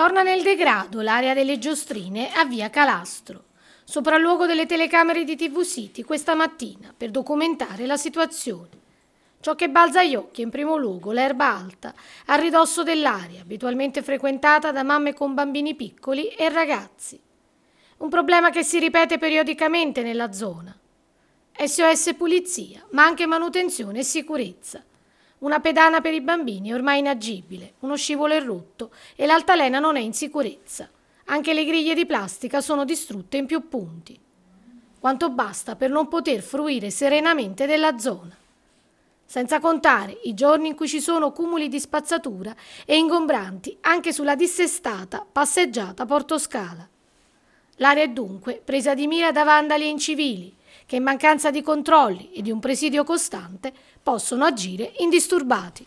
Torna nel degrado l'area delle giostrine a via Calastro. Sopralluogo delle telecamere di TV City questa mattina per documentare la situazione. Ciò che balza agli occhi è in primo luogo l'erba alta, a ridosso dell'area, abitualmente frequentata da mamme con bambini piccoli e ragazzi. Un problema che si ripete periodicamente nella zona. SOS Pulizia, ma anche manutenzione e sicurezza. Una pedana per i bambini è ormai inagibile, uno scivolo è rotto e l'altalena non è in sicurezza. Anche le griglie di plastica sono distrutte in più punti. Quanto basta per non poter fruire serenamente della zona. Senza contare i giorni in cui ci sono cumuli di spazzatura e ingombranti anche sulla dissestata passeggiata Portoscala. L'area è dunque presa di mira da vandali e incivili, che in mancanza di controlli e di un presidio costante possono agire indisturbati.